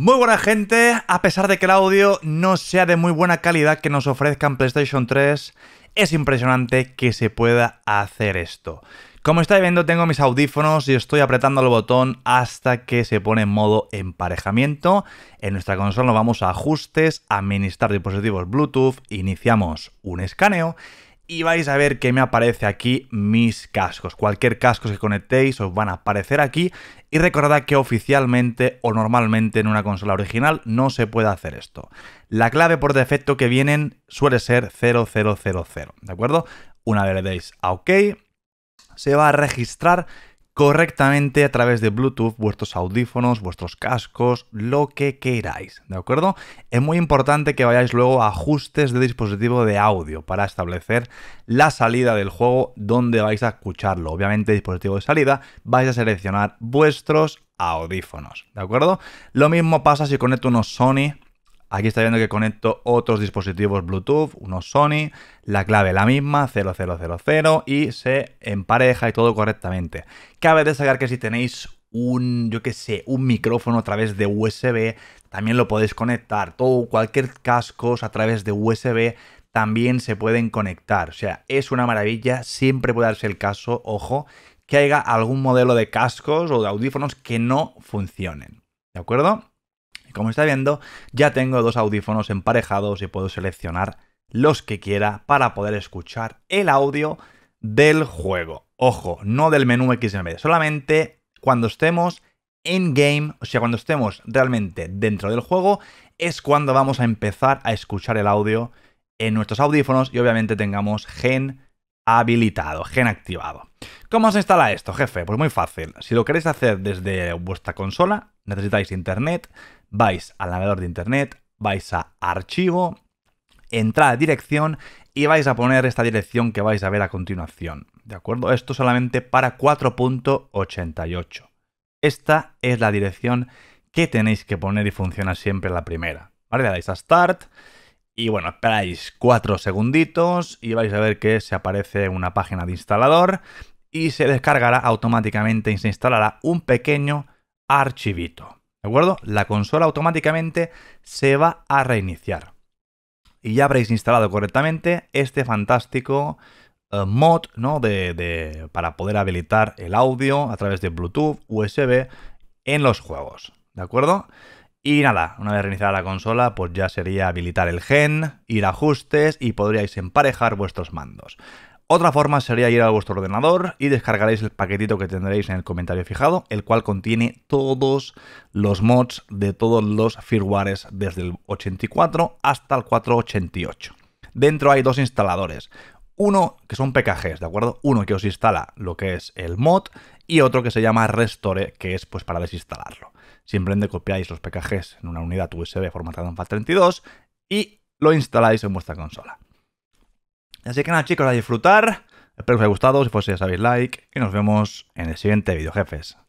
Muy buena gente, a pesar de que el audio no sea de muy buena calidad que nos ofrezcan PlayStation 3, es impresionante que se pueda hacer esto. Como estáis viendo tengo mis audífonos y estoy apretando el botón hasta que se pone en modo emparejamiento. En nuestra consola vamos a ajustes, administrar dispositivos Bluetooth, iniciamos un escaneo y vais a ver que me aparece aquí mis cascos. Cualquier casco que conectéis os van a aparecer aquí y recordad que oficialmente o normalmente en una consola original no se puede hacer esto. La clave por defecto que vienen suele ser 0000, ¿de acuerdo? Una vez le deis a OK, se va a registrar correctamente a través de Bluetooth, vuestros audífonos, vuestros cascos, lo que queráis, ¿de acuerdo? Es muy importante que vayáis luego a ajustes de dispositivo de audio para establecer la salida del juego donde vais a escucharlo. Obviamente, dispositivo de salida, vais a seleccionar vuestros audífonos, ¿de acuerdo? Lo mismo pasa si conecto unos Sony Aquí está viendo que conecto otros dispositivos Bluetooth, unos Sony, la clave la misma, 0000 y se empareja y todo correctamente. Cabe destacar que si tenéis un, yo sé, un micrófono a través de USB, también lo podéis conectar. Todo, cualquier casco a través de USB también se pueden conectar. O sea, es una maravilla, siempre puede darse el caso, ojo, que haya algún modelo de cascos o de audífonos que no funcionen. ¿De acuerdo? Como está viendo, ya tengo dos audífonos emparejados y puedo seleccionar los que quiera para poder escuchar el audio del juego. Ojo, no del menú XMD, solamente cuando estemos en game, o sea, cuando estemos realmente dentro del juego, es cuando vamos a empezar a escuchar el audio en nuestros audífonos y obviamente tengamos gen habilitado, gen activado. ¿Cómo se instala esto, jefe? Pues muy fácil. Si lo queréis hacer desde vuestra consola, necesitáis internet, vais al navegador de internet, vais a archivo, entrada dirección y vais a poner esta dirección que vais a ver a continuación. ¿De acuerdo? Esto solamente para 4.88. Esta es la dirección que tenéis que poner y funciona siempre la primera. ¿Vale? Le dais a Start y bueno, esperáis cuatro segunditos y vais a ver que se aparece una página de instalador y se descargará automáticamente y se instalará un pequeño archivito. ¿De acuerdo? La consola automáticamente se va a reiniciar. Y ya habréis instalado correctamente este fantástico eh, mod ¿no? para poder habilitar el audio a través de Bluetooth, USB en los juegos. ¿De acuerdo? Y nada, una vez reiniciada la consola, pues ya sería habilitar el gen, ir a ajustes y podríais emparejar vuestros mandos. Otra forma sería ir a vuestro ordenador y descargaréis el paquetito que tendréis en el comentario fijado, el cual contiene todos los mods de todos los firmwares desde el 84 hasta el 488. Dentro hay dos instaladores, uno que son PKGs, ¿de acuerdo? Uno que os instala lo que es el mod y otro que se llama Restore, que es pues para desinstalarlo. Simplemente copiáis los PKGs en una unidad USB formatada en FAT32 y lo instaláis en vuestra consola. Así que nada chicos, a disfrutar. Espero que os haya gustado, si fuese ya sabéis like y nos vemos en el siguiente vídeo, jefes.